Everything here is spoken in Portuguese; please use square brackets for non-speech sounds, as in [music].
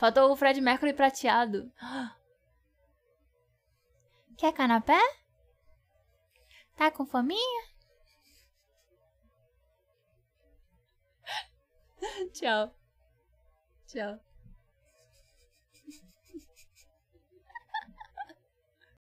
Faltou o Fred Mercury prateado. Quer canapé? Tá com fominha? [laughs] Tchau. Tchau.